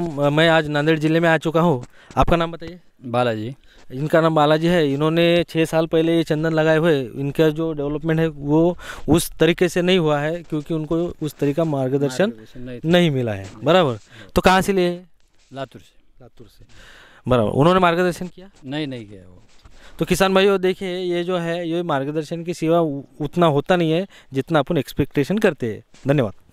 तो मैं आज नांदेड़ ज़िले में आ चुका हूँ आपका नाम बताइए बालाजी इनका नाम बालाजी है इन्होंने छः साल पहले ये चंदन लगाए हुए इनका जो डेवलपमेंट है वो उस तरीके से नहीं हुआ है क्योंकि उनको उस तरीका मार्गदर्शन नहीं, नहीं मिला है बराबर तो कहाँ से लिए लातूर से लातूर से बराबर उन्होंने मार्गदर्शन किया नहीं नहीं किया वो तो किसान भाइयों देखिए ये जो है ये मार्गदर्शन की सेवा उतना होता नहीं है जितना अपन एक्सपेक्टेशन करते हैं धन्यवाद